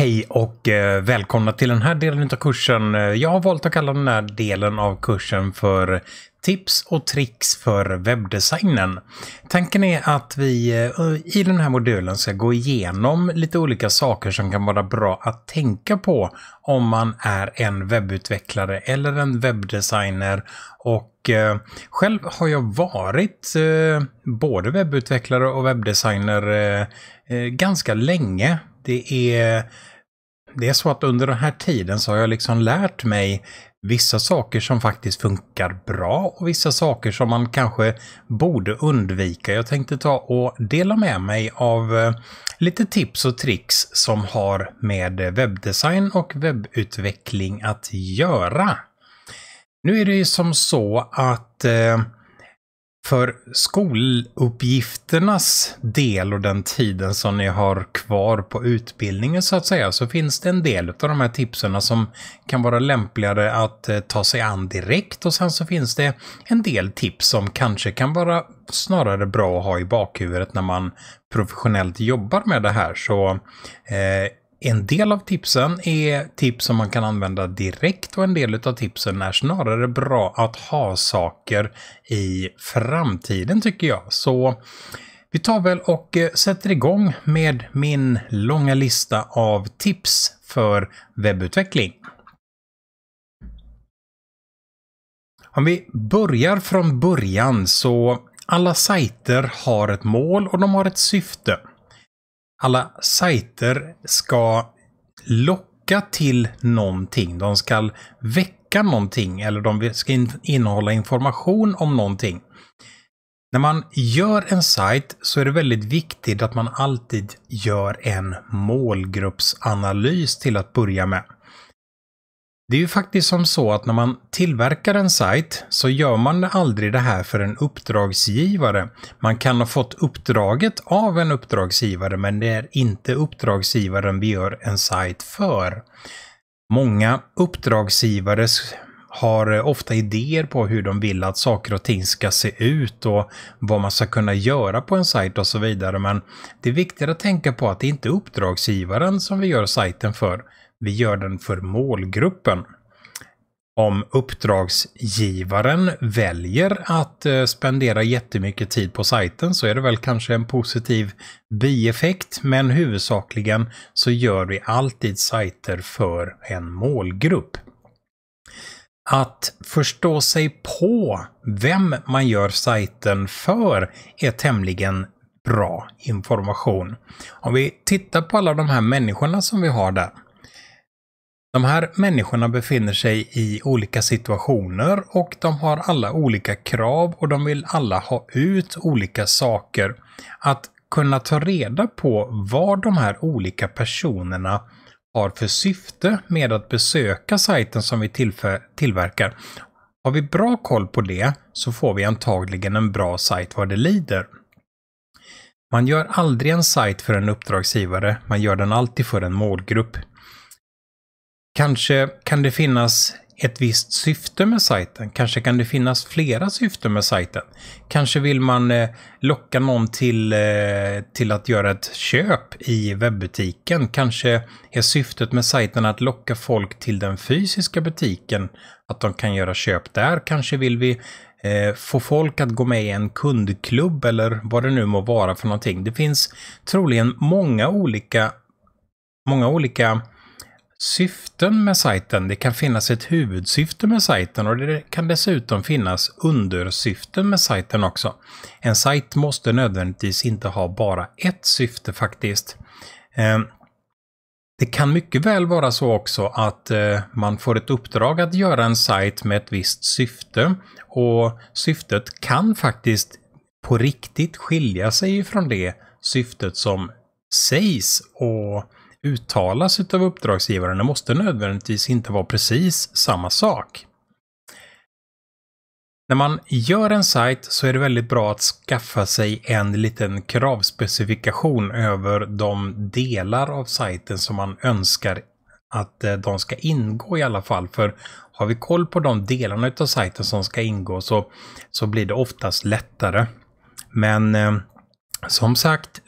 Hej och eh, välkomna till den här delen av kursen. Eh, jag har valt att kalla den här delen av kursen för tips och tricks för webbdesignen. Tanken är att vi eh, i den här modulen ska gå igenom lite olika saker som kan vara bra att tänka på om man är en webbutvecklare eller en webbdesigner. Och själv har jag varit både webbutvecklare och webbdesigner ganska länge det är... Det är så att under den här tiden så har jag liksom lärt mig vissa saker som faktiskt funkar bra och vissa saker som man kanske borde undvika. Jag tänkte ta och dela med mig av eh, lite tips och tricks som har med webbdesign och webbutveckling att göra. Nu är det ju som så att eh, för skoluppgifternas del och den tiden som ni har kvar på utbildningen så att säga, så finns det en del av de här tipsen som kan vara lämpligare att eh, ta sig an direkt och sen så finns det en del tips som kanske kan vara snarare bra att ha i bakhuvudet när man professionellt jobbar med det här. Så eh, en del av tipsen är tips som man kan använda direkt och en del av tipsen är snarare bra att ha saker i framtiden tycker jag. Så vi tar väl och eh, sätter igång med min långa lista av tips för webbutveckling. Om vi börjar från början så alla sajter har ett mål och de har ett syfte alla sajter ska locka till någonting. De ska väcka någonting eller de ska innehålla information om någonting. När man gör en sajt så är det väldigt viktigt att man alltid gör en målgruppsanalys till att börja med. Det är ju faktiskt som så att när man tillverkar en sajt så gör man aldrig det här för en uppdragsgivare. Man kan ha fått uppdraget av en uppdragsgivare men det är inte uppdragsgivaren vi gör en sajt för. Många uppdragsgivare har eh, ofta idéer på hur de vill att saker och ting ska se ut och vad man ska kunna göra på en sajt och så vidare. Men det är viktigt att tänka på att det inte är uppdragsgivaren som vi gör sajten för vi gör den för målgruppen. Om uppdragsgivaren väljer att eh, spendera jättemycket tid på sajten så är det väl kanske en positiv bieffekt, men huvudsakligen så gör vi alltid sajter för en målgrupp. Att förstå sig på vem man gör sajten för är tämligen bra information. Om vi tittar på alla de här människorna som vi har där de här människorna befinner sig i olika situationer och de har alla olika krav och de vill alla ha ut olika saker. Att kunna ta reda på vad de här olika personerna har för syfte med att besöka sajten som vi tillverkar. Har vi bra koll på det så får vi antagligen en bra sajt vad det lider. Man gör aldrig en sajt för en uppdragsgivare, man gör den alltid för en målgrupp. Kanske kan det finnas ett visst syfte med sajten. Kanske kan det finnas flera syften med sajten. Kanske vill man eh, locka någon till, eh, till att göra ett köp i webbutiken. Kanske är syftet med sajten att locka folk till den fysiska butiken, att de kan göra köp där. Kanske vill vi eh, få folk att gå med i en kundklubb eller vad det nu må vara för någonting. Det finns troligen många olika, många olika syften med sajten. Det kan finnas ett huvudsyfte med sajten och det kan dessutom finnas undersyften med sajten också. En sajt måste nödvändigtvis inte ha bara ett syfte faktiskt. Ehm, det kan mycket väl vara så också att eh, man får ett uppdrag att göra en sajt med ett visst syfte och syftet kan faktiskt på riktigt skilja sig ifrån det syftet som sägs och uttalas av uppdragsgivaren, det måste nödvändigtvis inte vara precis samma sak. När man gör en sajt så är det väldigt bra att skaffa sig en liten kravspecifikation över de delar av sajten som man önskar att eh, de ska ingå i alla fall. För har vi koll på de delarna av sajten som ska ingå så, så blir det oftast lättare. Men eh, som sagt,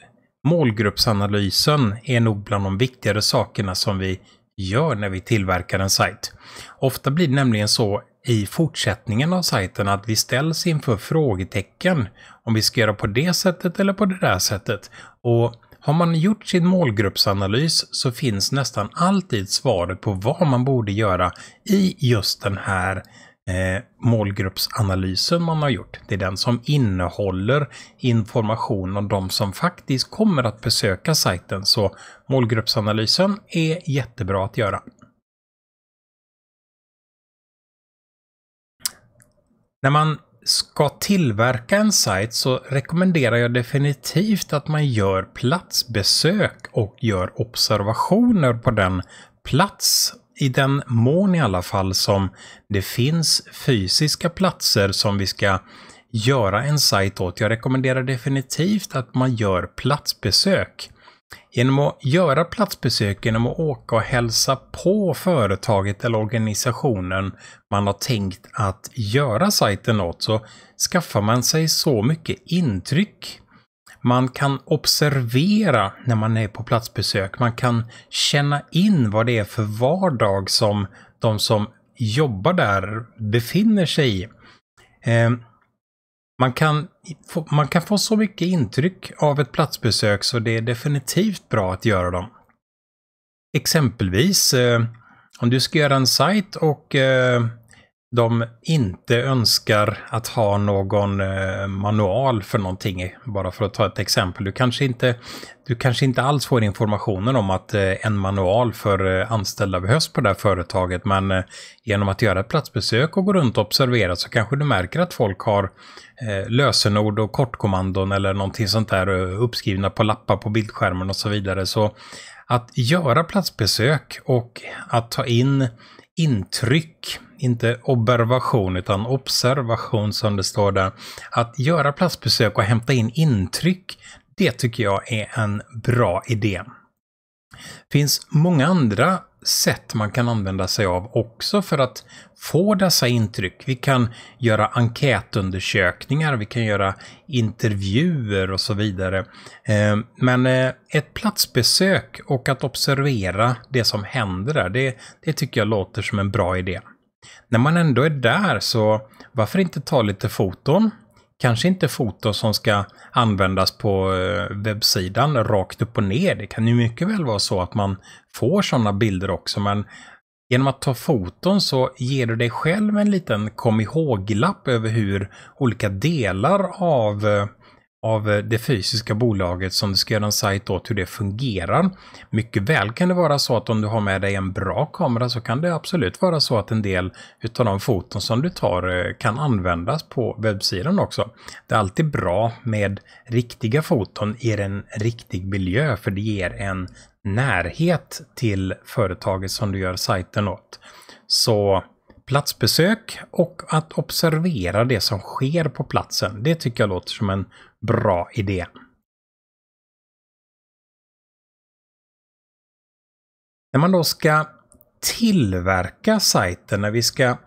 Målgruppsanalysen är nog bland de viktigare sakerna som vi gör när vi tillverkar en sajt. Ofta blir det nämligen så i fortsättningen av sajten att vi ställs inför frågetecken om vi ska göra på det sättet eller på det där sättet. Och har man gjort sin målgruppsanalys så finns nästan alltid svaret på vad man borde göra i just den här eh, målgruppsanalysen man har gjort. Det är den som innehåller information om de som faktiskt kommer att besöka sajten. Så målgruppsanalysen är jättebra att göra. När man ska tillverka en sajt så rekommenderar jag definitivt att man gör platsbesök och gör observationer på den plats i den mån i alla fall som det finns fysiska platser som vi ska göra en sajt åt. Jag rekommenderar definitivt att man gör platsbesök. Genom att göra platsbesök, genom att åka och hälsa på företaget eller organisationen man har tänkt att göra sajten åt, så skaffar man sig så mycket intryck man kan observera när man är på platsbesök. Man kan känna in vad det är för vardag som de som jobbar där befinner sig i. Eh, man kan, få, man kan få så mycket intryck av ett platsbesök så det är definitivt bra att göra dem. Exempelvis eh, om du ska göra en sajt och eh, de inte önskar att ha någon eh, manual för någonting. Bara för att ta ett exempel. Du kanske inte, du kanske inte alls får informationen om att eh, en manual för eh, anställda behövs på det här företaget. Men genom att göra ett platsbesök och gå runt och observera så kanske du märker att folk har lösenord och kortkommandon eller någonting sånt där uppskrivna på lappar på bildskärmen och så vidare. Så att göra platsbesök och att ta in intryck, inte observation utan observation som det står där. Att göra platsbesök och hämta in intryck, det tycker jag är en bra idé. finns många andra sätt man kan använda sig av också för att få dessa intryck. Vi kan göra enkätundersökningar, vi kan göra intervjuer och så vidare. Eh, men eh, ett platsbesök och att observera det som händer där, det, det tycker jag låter som en bra idé. När man ändå är där så varför inte ta lite foton? kanske inte foto som ska användas på eh, webbsidan rakt upp och ner. Det kan ju mycket väl vara så att man får sådana bilder också, men genom att ta foton så ger du dig själv en liten kom ihåg-lapp över hur olika delar av eh, av eh, det fysiska bolaget som du ska göra en sajt åt hur det fungerar. Mycket väl kan det vara så att om du har med dig en bra kamera så kan det absolut vara så att en del utav de foton som du tar eh, kan användas på webbsidan också. Det är alltid bra med riktiga foton i en riktig miljö för det ger en närhet till företaget som du gör sajten åt. Så platsbesök och att observera det som sker på platsen. Det tycker jag låter som en Bra idé. När man då ska tillverka sajten, när vi ska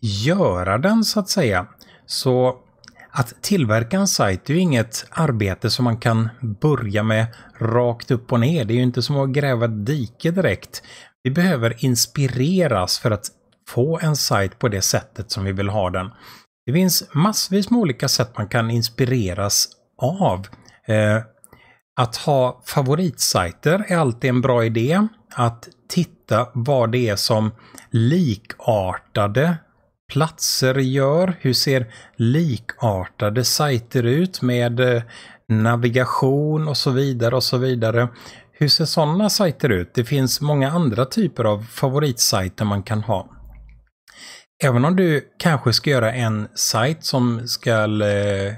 göra den så att säga, så att tillverka en sajt är ju inget arbete som man kan börja med rakt upp och ner. Det är ju inte som att gräva ett dike direkt. Vi behöver inspireras för att få en sajt på det sättet som vi vill ha den. Det finns massvis med olika sätt man kan inspireras av. Eh, att ha favoritsajter är alltid en bra idé. Att titta vad det är som likartade platser gör. Hur ser likartade sajter ut med eh, navigation och så vidare och så vidare. Hur ser sådana sajter ut? Det finns många andra typer av favoritsajter man kan ha. Även om du kanske ska göra en sajt som ska eh,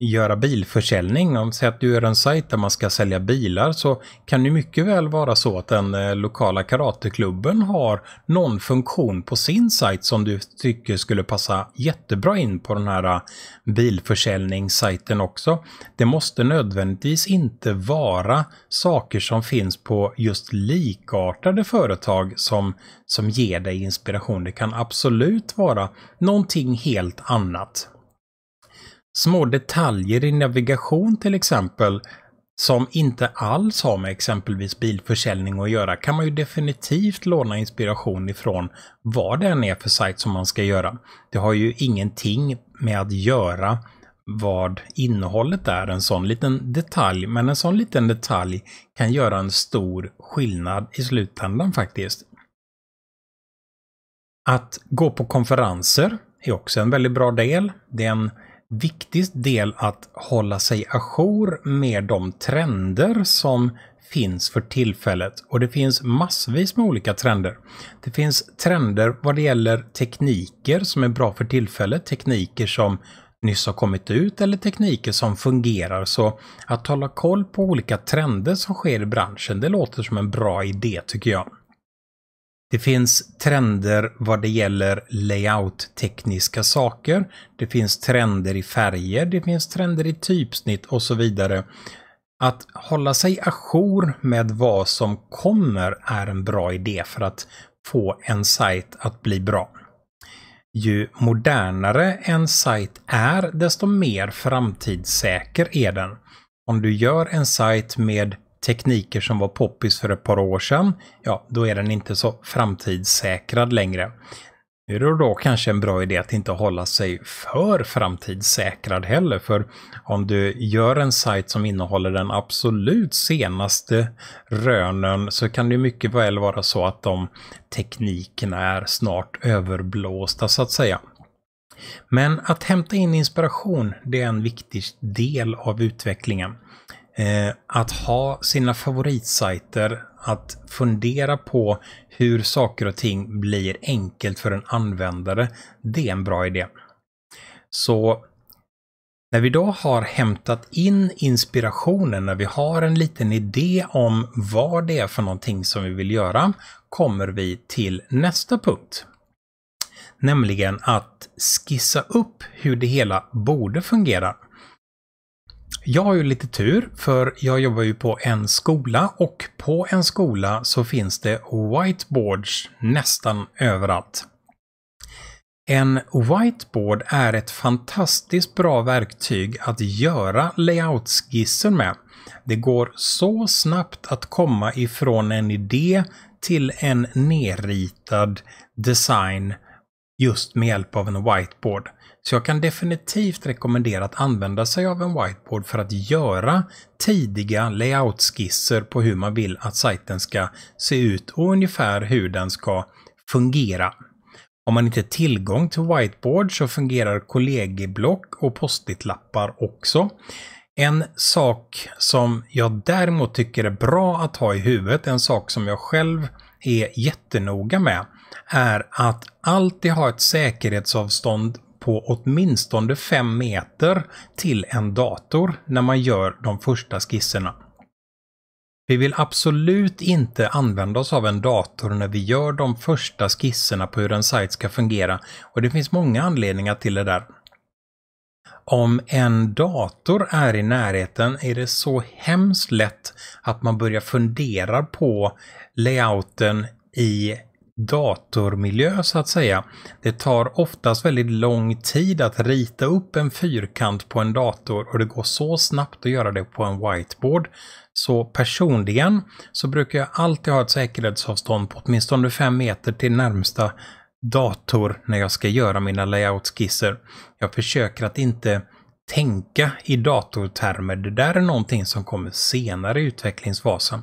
göra bilförsäljning, om säg att du gör en sajt där man ska sälja bilar så kan det mycket väl vara så att den eh, lokala karateklubben har någon funktion på sin sajt som du tycker skulle passa jättebra in på den här eh, bilförsäljningssajten också. Det måste nödvändigtvis inte vara saker som finns på just likartade företag som, som ger dig inspiration. Det kan absolut vara någonting helt annat små detaljer i navigation till exempel som inte alls har med exempelvis bilförsäljning att göra kan man ju definitivt låna inspiration ifrån vad det än är för sajt som man ska göra. Det har ju ingenting med att göra vad innehållet är, en sån liten detalj, men en sån liten detalj kan göra en stor skillnad i slutändan faktiskt. Att gå på konferenser är också en väldigt bra del. Det är en viktig del att hålla sig ajour med de trender som finns för tillfället och det finns massvis med olika trender. Det finns trender vad det gäller tekniker som är bra för tillfället, tekniker som nyss har kommit ut eller tekniker som fungerar. Så att hålla koll på olika trender som sker i branschen, det låter som en bra idé tycker jag. Det finns trender vad det gäller layout-tekniska saker. Det finns trender i färger, det finns trender i typsnitt och så vidare. Att hålla sig ajour med vad som kommer är en bra idé för att få en sajt att bli bra. Ju modernare en sajt är, desto mer framtidssäker är den. Om du gör en sajt med tekniker som var poppis för ett par år sedan, ja, då är den inte så framtidssäkrad längre. Nu är det då kanske en bra idé att inte hålla sig för framtidssäkrad heller, för om du gör en sajt som innehåller den absolut senaste rönen så kan det mycket väl vara så att de teknikerna är snart överblåsta så att säga. Men att hämta in inspiration, det är en viktig del av utvecklingen. Eh, att ha sina favoritsajter, att fundera på hur saker och ting blir enkelt för en användare, det är en bra idé. Så när vi då har hämtat in inspirationen, när vi har en liten idé om vad det är för någonting som vi vill göra, kommer vi till nästa punkt. Nämligen att skissa upp hur det hela borde fungera. Jag har ju lite tur, för jag jobbar ju på en skola och på en skola så finns det whiteboards nästan överallt. En whiteboard är ett fantastiskt bra verktyg att göra layoutskisser med. Det går så snabbt att komma ifrån en idé till en nerritad design just med hjälp av en whiteboard. Så jag kan definitivt rekommendera att använda sig av en whiteboard för att göra tidiga layoutskisser på hur man vill att sajten ska se ut och ungefär hur den ska fungera. Om man inte har tillgång till whiteboard så fungerar kollegieblock och postitlappar också. En sak som jag däremot tycker är bra att ha i huvudet, en sak som jag själv är jättenoga med, är att alltid ha ett säkerhetsavstånd på åtminstone 5 meter till en dator när man gör de första skisserna. Vi vill absolut inte använda oss av en dator när vi gör de första skisserna på hur en sajt ska fungera och det finns många anledningar till det där. Om en dator är i närheten är det så hemskt lätt att man börjar fundera på layouten i datormiljö så att säga. Det tar oftast väldigt lång tid att rita upp en fyrkant på en dator och det går så snabbt att göra det på en whiteboard. Så personligen så brukar jag alltid ha ett säkerhetsavstånd på åtminstone 5 meter till närmsta dator när jag ska göra mina layoutskisser. Jag försöker att inte tänka i datortermer. Det där är någonting som kommer senare i utvecklingsfasen.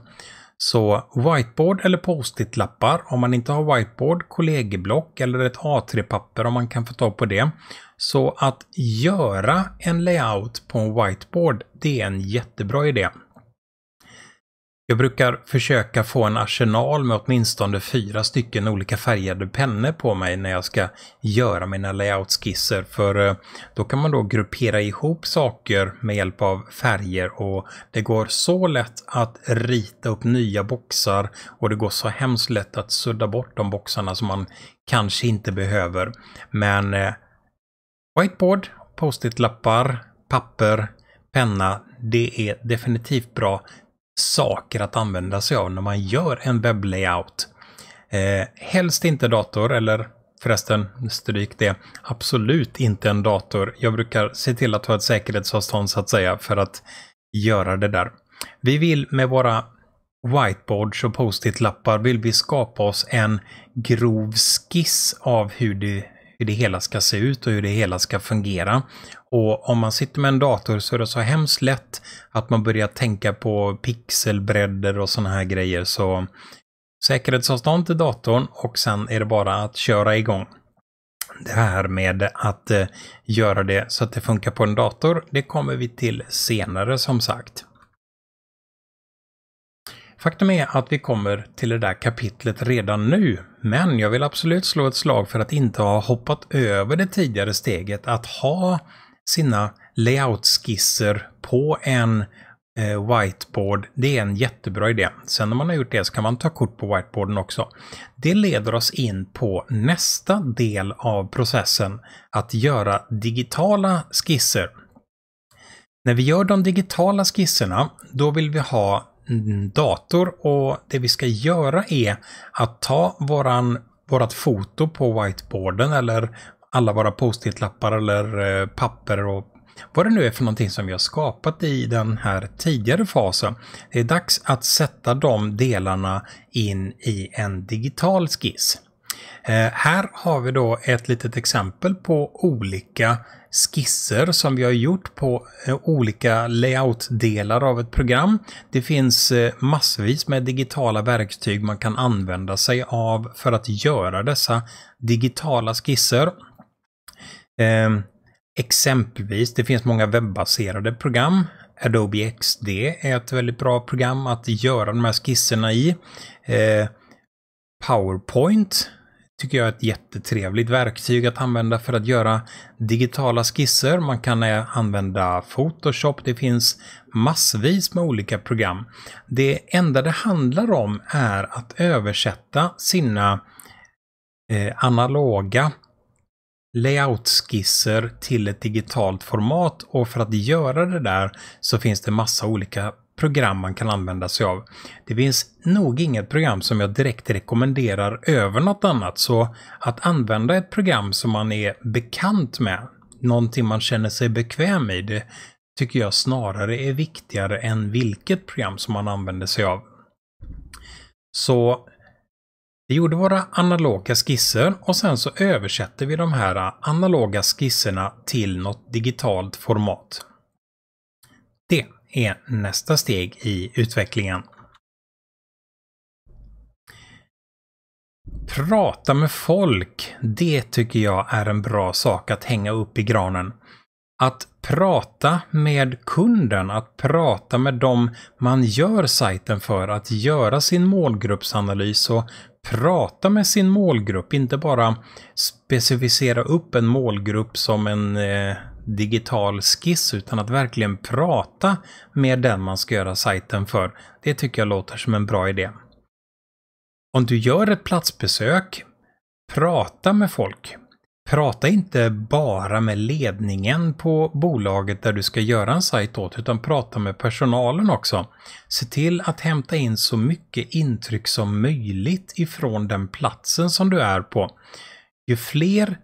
Så whiteboard eller post-it-lappar. Om man inte har whiteboard, kollegieblock eller ett A3-papper om man kan få tag på det. Så att göra en layout på en whiteboard, det är en jättebra idé. Jag brukar försöka få en arsenal med åtminstone fyra stycken olika färgade pennor på mig när jag ska göra mina layoutskisser för eh, då kan man då gruppera ihop saker med hjälp av färger och det går så lätt att rita upp nya boxar och det går så hemskt lätt att sudda bort de boxarna som man kanske inte behöver. Men eh, whiteboard, post-it-lappar, papper, penna, det är definitivt bra saker att använda sig av när man gör en webblayout. Eh, helst inte dator, eller förresten, stryk det, absolut inte en dator. Jag brukar se till att ha ett säkerhetsavstånd så att säga för att göra det där. Vi vill med våra whiteboards och post-it-lappar vill vi skapa oss en grov skiss av hur det hur det hela ska se ut och hur det hela ska fungera. Och om man sitter med en dator så är det så hemskt lätt att man börjar tänka på pixelbredder och sådana här grejer. Så säkerhetsavstånd till datorn och sen är det bara att köra igång. Det här med att eh, göra det så att det funkar på en dator, det kommer vi till senare som sagt. Faktum är att vi kommer till det där kapitlet redan nu, men jag vill absolut slå ett slag för att inte ha hoppat över det tidigare steget att ha sina layoutskisser på en eh, whiteboard. Det är en jättebra idé. Sen när man har gjort det så kan man ta kort på whiteboarden också. Det leder oss in på nästa del av processen, att göra digitala skisser. När vi gör de digitala skisserna, då vill vi ha Mm, dator och det vi ska göra är att ta våran, vårat foto på whiteboarden eller alla våra post-it-lappar eller eh, papper och vad det nu är för någonting som vi har skapat i den här tidigare fasen. Det är dags att sätta de delarna in i en digital skiss. Eh, här har vi då ett litet exempel på olika skisser som vi har gjort på eh, olika layoutdelar av ett program. Det finns eh, massvis med digitala verktyg man kan använda sig av för att göra dessa digitala skisser. Ehm, exempelvis, det finns många webbaserade program. Adobe XD är ett väldigt bra program att göra de här skisserna i. Eh, Powerpoint tycker jag är ett jättetrevligt verktyg att använda för att göra digitala skisser. Man kan eh, använda Photoshop, det finns massvis med olika program. Det enda det handlar om är att översätta sina eh, analoga layoutskisser till ett digitalt format och för att göra det där så finns det massa olika program man kan använda sig av. Det finns nog inget program som jag direkt rekommenderar över något annat, så att använda ett program som man är bekant med, någonting man känner sig bekväm i, det tycker jag snarare är viktigare än vilket program som man använder sig av. Så vi gjorde våra analoga skisser och sen så översätter vi de här analoga skisserna till något digitalt format. Det är nästa steg i utvecklingen. Prata med folk, det tycker jag är en bra sak att hänga upp i granen. Att prata med kunden, att prata med dem man gör sajten för, att göra sin målgruppsanalys och prata med sin målgrupp, inte bara specificera upp en målgrupp som en eh, digital skiss utan att verkligen prata med den man ska göra sajten för. Det tycker jag låter som en bra idé. Om du gör ett platsbesök, prata med folk. Prata inte bara med ledningen på bolaget där du ska göra en sajt åt, utan prata med personalen också. Se till att hämta in så mycket intryck som möjligt ifrån den platsen som du är på. Ju fler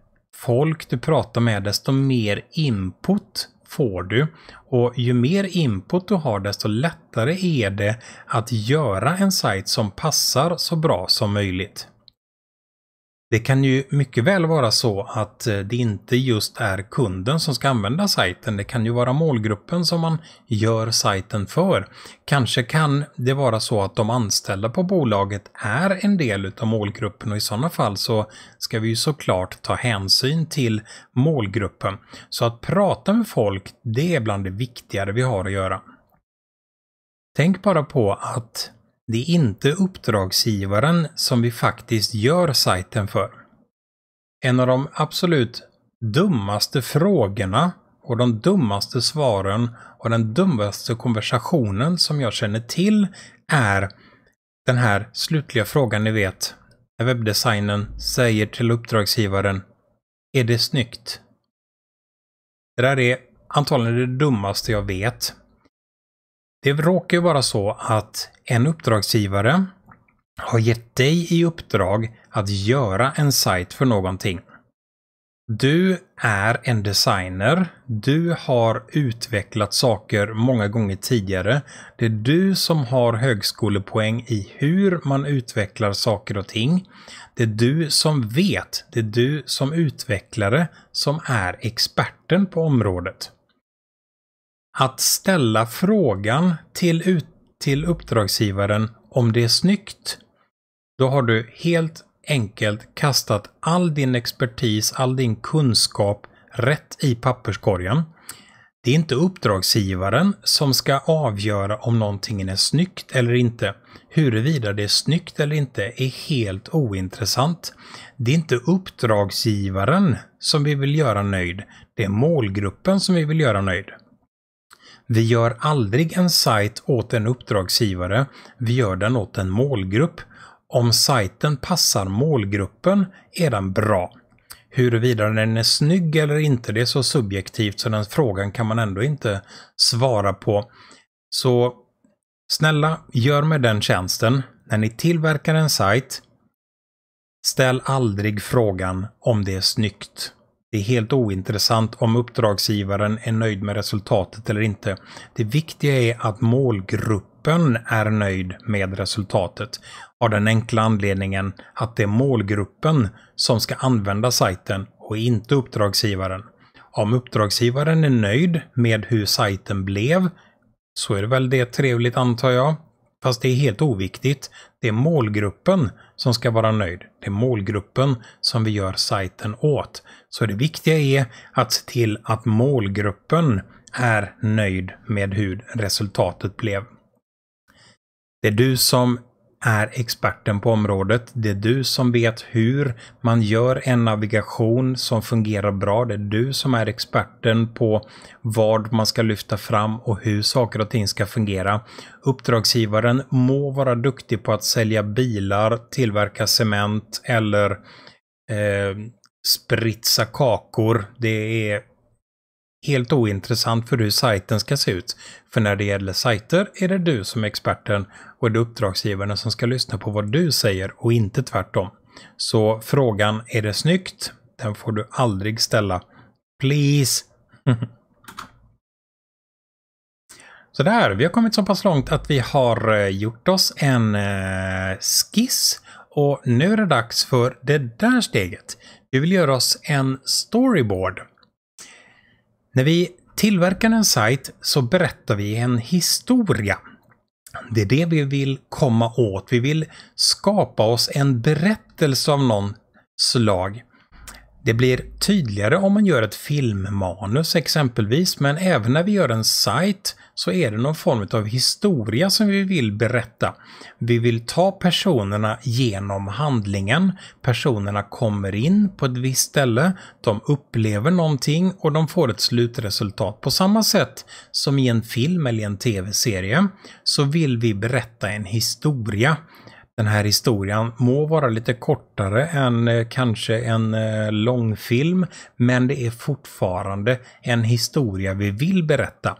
folk du pratar med, desto mer input får du. Och ju mer input du har, desto lättare är det att göra en sajt som passar så bra som möjligt. Det kan ju mycket väl vara så att eh, det inte just är kunden som ska använda sajten. Det kan ju vara målgruppen som man gör sajten för. Kanske kan det vara så att de anställda på bolaget är en del utav målgruppen och i sådana fall så ska vi ju såklart ta hänsyn till målgruppen. Så att prata med folk, det är bland det viktigare vi har att göra. Tänk bara på att det är inte uppdragsgivaren som vi faktiskt gör sajten för. En av de absolut dummaste frågorna och de dummaste svaren och den dummaste konversationen som jag känner till är den här slutliga frågan ni vet. När webbdesignen säger till uppdragsgivaren Är det snyggt? Det där är antagligen det dummaste jag vet. Det råkar ju vara så att en uppdragsgivare har gett dig i uppdrag att göra en sajt för någonting. Du är en designer. Du har utvecklat saker många gånger tidigare. Det är du som har högskolepoäng i hur man utvecklar saker och ting. Det är du som vet. Det är du som utvecklare som är experten på området att ställa frågan till, ut, till uppdragsgivaren om det är snyggt. Då har du helt enkelt kastat all din expertis, all din kunskap rätt i papperskorgen. Det är inte uppdragsgivaren som ska avgöra om någonting är snyggt eller inte. Huruvida det är snyggt eller inte är helt ointressant. Det är inte uppdragsgivaren som vi vill göra nöjd. Det är målgruppen som vi vill göra nöjd. Vi gör aldrig en sajt åt en uppdragsgivare, vi gör den åt en målgrupp. Om sajten passar målgruppen är den bra. Huruvida den är snygg eller inte, det är så subjektivt så den frågan kan man ändå inte svara på. Så snälla, gör med den tjänsten. När ni tillverkar en sajt, ställ aldrig frågan om det är snyggt. Det är helt ointressant om uppdragsgivaren är nöjd med resultatet eller inte. Det viktiga är att målgruppen är nöjd med resultatet. Av den enkla anledningen att det är målgruppen som ska använda sajten och inte uppdragsgivaren. Om uppdragsgivaren är nöjd med hur sajten blev så är det väl det trevligt antar jag. Fast det är helt oviktigt. Det är målgruppen som ska vara nöjd. Det är målgruppen som vi gör sajten åt. Så det viktiga är att se till att målgruppen är nöjd med hur resultatet blev. Det är du som är experten på området. Det är du som vet hur man gör en navigation som fungerar bra. Det är du som är experten på vad man ska lyfta fram och hur saker och ting ska fungera. Uppdragsgivaren må vara duktig på att sälja bilar, tillverka cement eller eh, spritsa kakor. Det är helt ointressant för hur sajten ska se ut. För när det gäller sajter är det du som är experten och det är uppdragsgivaren som ska lyssna på vad du säger och inte tvärtom. Så frågan är det snyggt? Den får du aldrig ställa. Please! Så där, vi har kommit så pass långt att vi har eh, gjort oss en eh, skiss. Och nu är det dags för det där steget. Vi vill göra oss en storyboard. När vi tillverkar en sajt så berättar vi en historia. Det är det vi vill komma åt. Vi vill skapa oss en berättelse av någon slag. Det blir tydligare om man gör ett filmmanus exempelvis, men även när vi gör en sajt så är det någon form av historia som vi vill berätta. Vi vill ta personerna genom handlingen. Personerna kommer in på ett visst ställe, de upplever någonting och de får ett slutresultat. På samma sätt som i en film eller en tv-serie så vill vi berätta en historia den här historien må vara lite kortare än eh, kanske en eh, långfilm, men det är fortfarande en historia vi vill berätta.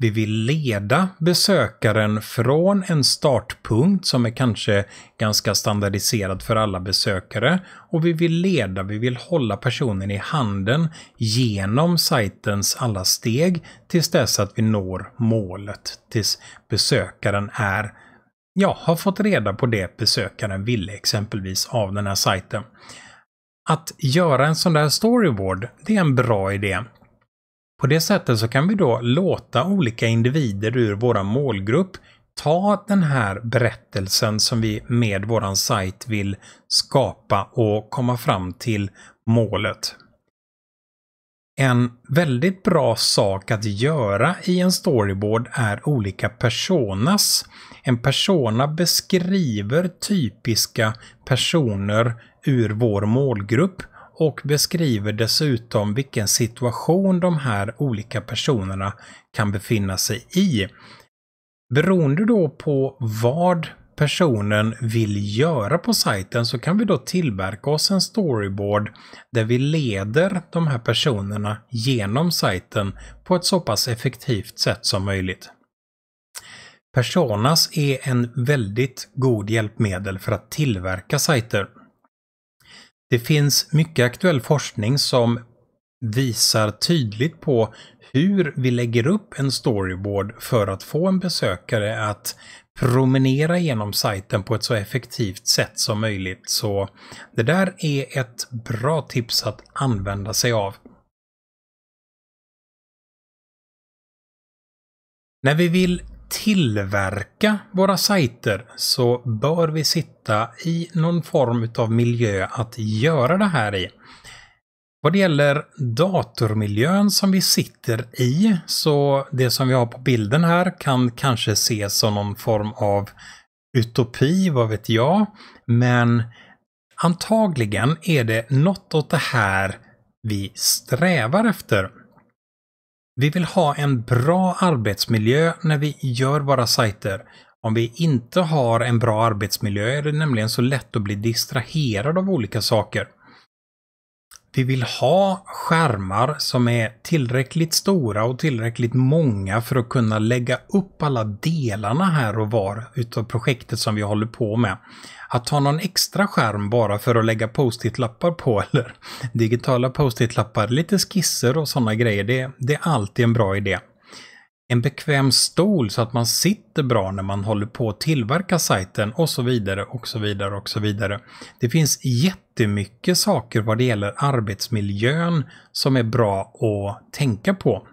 Vi vill leda besökaren från en startpunkt som är kanske ganska standardiserad för alla besökare och vi vill leda, vi vill hålla personen i handen genom sajtens alla steg tills dess att vi når målet, tills besökaren är jag har fått reda på det besökaren ville exempelvis av den här sajten. Att göra en sån där storyboard, det är en bra idé. På det sättet så kan vi då låta olika individer ur vår målgrupp ta den här berättelsen som vi med våran sajt vill skapa och komma fram till målet. En väldigt bra sak att göra i en storyboard är olika personas en persona beskriver typiska personer ur vår målgrupp och beskriver dessutom vilken situation de här olika personerna kan befinna sig i. Beroende då på vad personen vill göra på sajten så kan vi då tillverka oss en storyboard där vi leder de här personerna genom sajten på ett så pass effektivt sätt som möjligt. Personas är en väldigt god hjälpmedel för att tillverka sajter. Det finns mycket aktuell forskning som visar tydligt på hur vi lägger upp en storyboard för att få en besökare att promenera genom sajten på ett så effektivt sätt som möjligt. Så det där är ett bra tips att använda sig av. När vi vill tillverka våra sajter så bör vi sitta i någon form av miljö att göra det här i. Vad det gäller datormiljön som vi sitter i, så det som vi har på bilden här kan kanske ses som någon form av utopi, vad vet jag. Men antagligen är det något åt det här vi strävar efter. Vi vill ha en bra arbetsmiljö när vi gör våra sajter. Om vi inte har en bra arbetsmiljö är det nämligen så lätt att bli distraherad av olika saker. Vi vill ha skärmar som är tillräckligt stora och tillräckligt många för att kunna lägga upp alla delarna här och var utav projektet som vi håller på med. Att ha någon extra skärm bara för att lägga post-it-lappar på eller digitala post-it-lappar, lite skisser och sådana grejer, det, det är alltid en bra idé en bekväm stol så att man sitter bra när man håller på att tillverka sajten och så vidare och så vidare och så vidare. Det finns jättemycket saker vad det gäller arbetsmiljön som är bra att tänka på.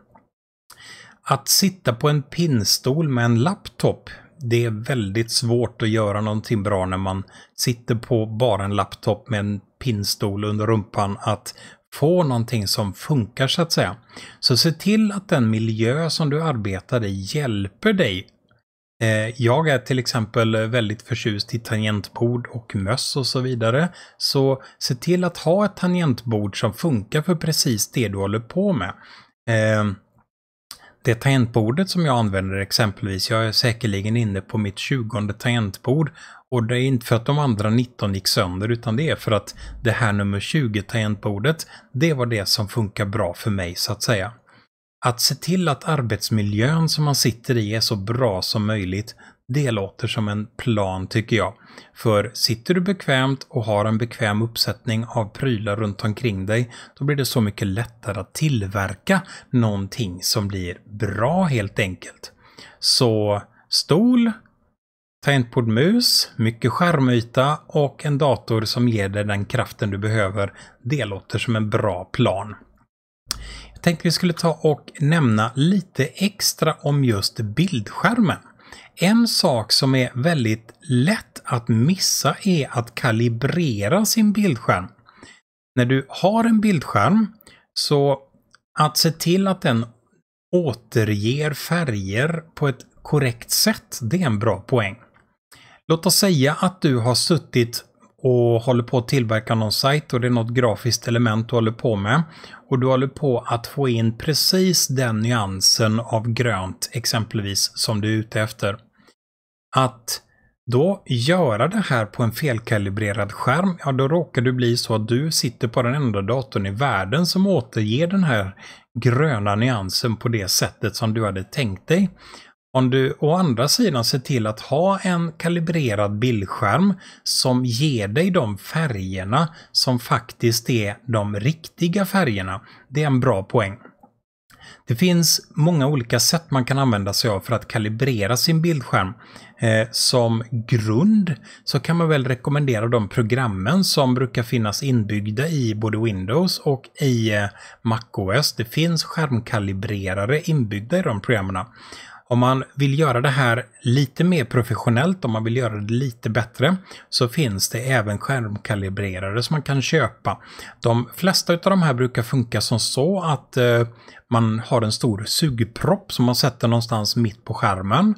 Att sitta på en pinnstol med en laptop det är väldigt svårt att göra någonting bra när man sitter på bara en laptop med en pinnstol under rumpan att få någonting som funkar så att säga. Så se till att den miljö som du arbetar i hjälper dig. Eh, jag är till exempel väldigt förtjust i tangentbord och möss och så vidare. Så se till att ha ett tangentbord som funkar för precis det du håller på med. Eh, det tangentbordet som jag använder exempelvis, jag är säkerligen inne på mitt 20 tangentbord och det är inte för att de andra 19 gick sönder utan det är för att det här nummer 20 tangentbordet, det var det som funkar bra för mig så att säga. Att se till att arbetsmiljön som man sitter i är så bra som möjligt, det låter som en plan tycker jag. För sitter du bekvämt och har en bekväm uppsättning av prylar runt omkring dig, då blir det så mycket lättare att tillverka någonting som blir bra helt enkelt. Så stol, tangentbord mus, mycket skärmyta och en dator som ger dig den kraften du behöver. Det låter som en bra plan. Jag tänkte vi skulle ta och nämna lite extra om just bildskärmen. En sak som är väldigt lätt att missa är att kalibrera sin bildskärm. När du har en bildskärm så att se till att den återger färger på ett korrekt sätt, det är en bra poäng. Låt oss säga att du har suttit och håller på att tillverka någon sajt och det är något grafiskt element du håller på med. Och du håller på att få in precis den nyansen av grönt exempelvis som du är ute efter. Att då göra det här på en felkalibrerad skärm, ja då råkar det bli så att du sitter på den enda datorn i världen som återger den här gröna nyansen på det sättet som du hade tänkt dig. Om du å andra sidan ser till att ha en kalibrerad bildskärm som ger dig de färgerna som faktiskt är de riktiga färgerna, det är en bra poäng. Det finns många olika sätt man kan använda sig av för att kalibrera sin bildskärm. Eh, som grund så kan man väl rekommendera de programmen som brukar finnas inbyggda i både Windows och i eh, MacOS. Det finns skärmkalibrerare inbyggda i de programmen. Om man vill göra det här lite mer professionellt, om man vill göra det lite bättre, så finns det även skärmkalibrerare som man kan köpa. De flesta av de här brukar funka som så att eh, man har en stor sugpropp som man sätter någonstans mitt på skärmen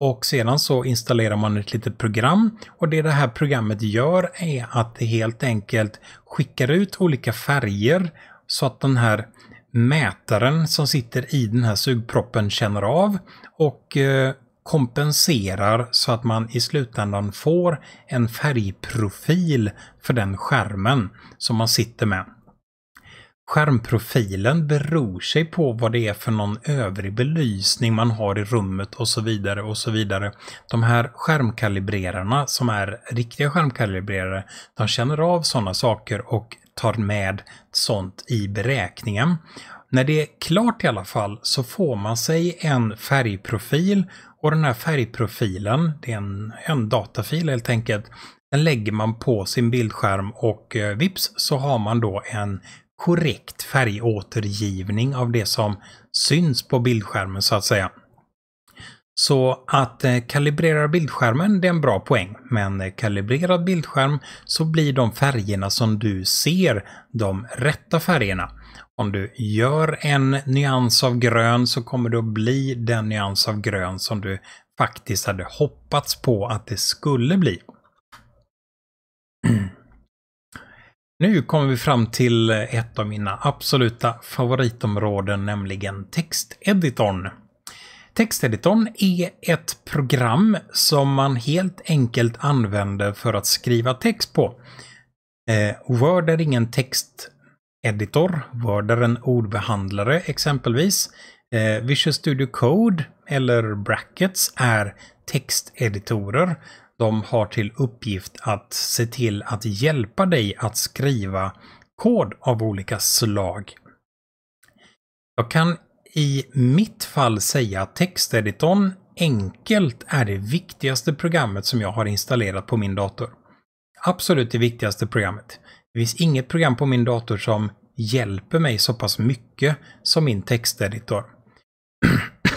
och sedan så installerar man ett litet program och det det här programmet gör är att det helt enkelt skickar ut olika färger så att den här mätaren som sitter i den här sugproppen känner av och eh, kompenserar så att man i slutändan får en färgprofil för den skärmen som man sitter med. Skärmprofilen beror sig på vad det är för någon övrig belysning man har i rummet och så vidare och så vidare. De här skärmkalibrerarna som är riktiga skärmkalibrerare, de känner av sådana saker och tar med sånt i beräkningen. När det är klart i alla fall så får man sig en färgprofil och den här färgprofilen, det är en, en datafil helt enkelt, den lägger man på sin bildskärm och eh, vips så har man då en korrekt färgåtergivning av det som syns på bildskärmen så att säga. Så att eh, kalibrera bildskärmen, det är en bra poäng. Men eh, kalibrerad bildskärm så blir de färgerna som du ser de rätta färgerna. Om du gör en nyans av grön så kommer det att bli den nyans av grön som du faktiskt hade hoppats på att det skulle bli. Nu kommer vi fram till ett av mina absoluta favoritområden, nämligen texteditorn. Texteditorn är ett program som man helt enkelt använder för att skriva text på. Eh, Word är ingen texteditor. Word är en ordbehandlare exempelvis. Eh, Visual Studio Code eller Brackets är texteditorer. De har till uppgift att se till att hjälpa dig att skriva kod av olika slag. Jag kan i mitt fall säga att texteditorn enkelt är det viktigaste programmet som jag har installerat på min dator. Absolut det viktigaste programmet. Det finns inget program på min dator som hjälper mig så pass mycket som min texteditor.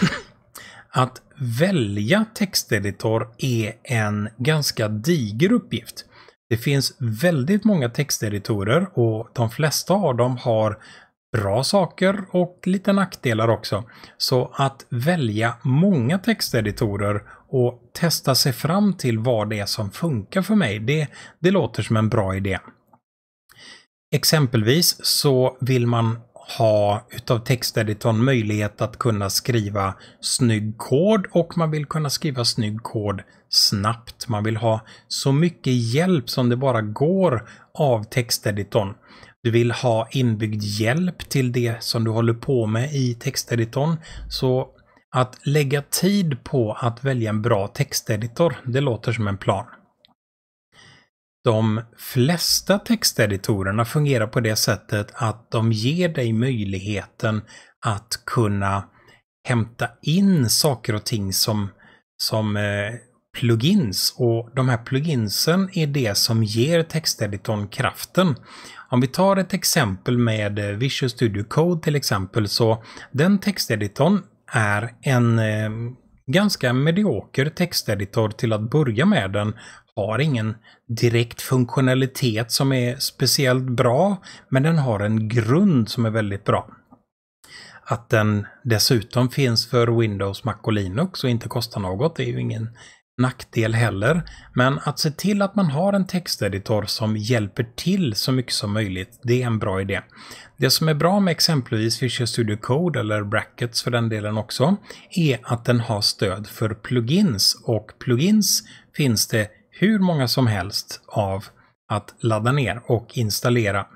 att välja texteditor är en ganska diger uppgift. Det finns väldigt många texteditorer och de flesta av dem har bra saker och lite nackdelar också. Så att välja många texteditorer och testa sig fram till vad det är som funkar för mig, det, det låter som en bra idé. Exempelvis så vill man ha utav texteditorn möjlighet att kunna skriva snygg kod och man vill kunna skriva snygg kod snabbt. Man vill ha så mycket hjälp som det bara går av texteditorn du vill ha inbyggd hjälp till det som du håller på med i texteditorn. Så att lägga tid på att välja en bra texteditor, det låter som en plan. De flesta texteditorerna fungerar på det sättet att de ger dig möjligheten att kunna hämta in saker och ting som, som eh, plugins och de här pluginsen är det som ger texteditorn kraften. Om vi tar ett exempel med eh, Visual Studio Code till exempel så den texteditorn är en eh, ganska medioker texteditor till att börja med. Den har ingen direkt funktionalitet som är speciellt bra, men den har en grund som är väldigt bra. Att den dessutom finns för Windows, Mac och Linux och inte kostar något är ju ingen nackdel heller, men att se till att man har en texteditor som hjälper till så mycket som möjligt, det är en bra idé. Det som är bra med exempelvis Visual Studio Code, eller Brackets för den delen också, är att den har stöd för plugins och plugins finns det hur många som helst av att ladda ner och installera.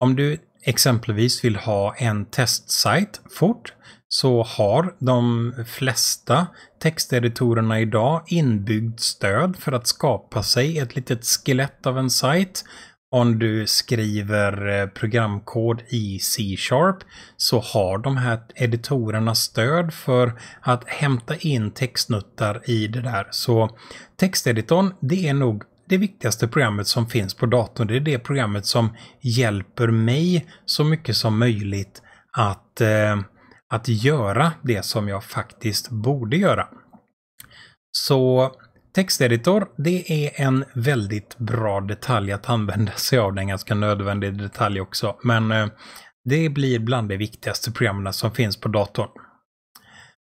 Om du exempelvis vill ha en testsajt fort så har de flesta texteditorerna idag inbyggt stöd för att skapa sig ett litet skelett av en sajt. Om du skriver eh, programkod i C-sharp så har de här editorerna stöd för att hämta in textnuttar i det där. Så texteditorn, det är nog det viktigaste programmet som finns på datorn. Det är det programmet som hjälper mig så mycket som möjligt att, eh, att göra det som jag faktiskt borde göra. Så texteditor, det är en väldigt bra detalj att använda sig av. Det är en ganska nödvändig detalj också, men eh, det blir bland de viktigaste programmen som finns på datorn.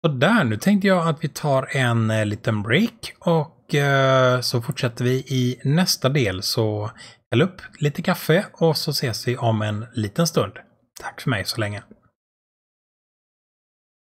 Och där, nu tänkte jag att vi tar en eh, liten break och och eh, så fortsätter vi i nästa del så häll upp lite kaffe och så ses vi om en liten stund. Tack för mig så länge.